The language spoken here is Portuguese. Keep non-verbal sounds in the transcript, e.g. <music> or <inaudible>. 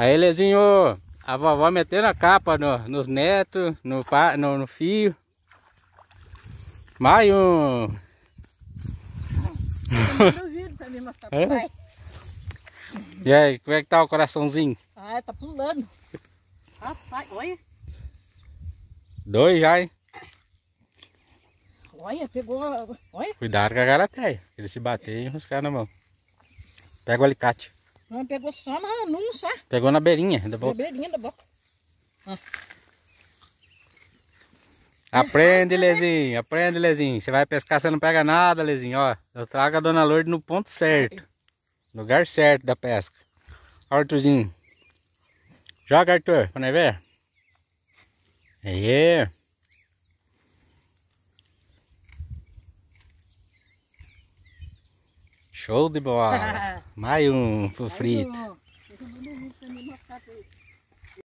Aí, Lezinho, a vovó metendo a capa no, nos netos, no, no, no fio. Maio. <laughs> é? E aí, como é que tá o coraçãozinho? Ah, tá pulando. Rapaz, olha. Dois já, hein? Olha, pegou. Olha. Cuidado com a garateia. Ele se bater e enroscar na mão. Pega o alicate. Não, pegou só na, num só. Pegou na beirinha da boca. Na beirinha da boca. Ah. Aprende, <laughs> Lezinho. Aprende, Lezinho. Você vai pescar, você não pega nada, Lezinho. Ó, eu trago a Dona Lourdes no ponto certo. Lugar certo da pesca. Arthurzinho. Joga, Arthur, pra nós ver. Aí. Show de bola. <laughs> Mais um pro frito.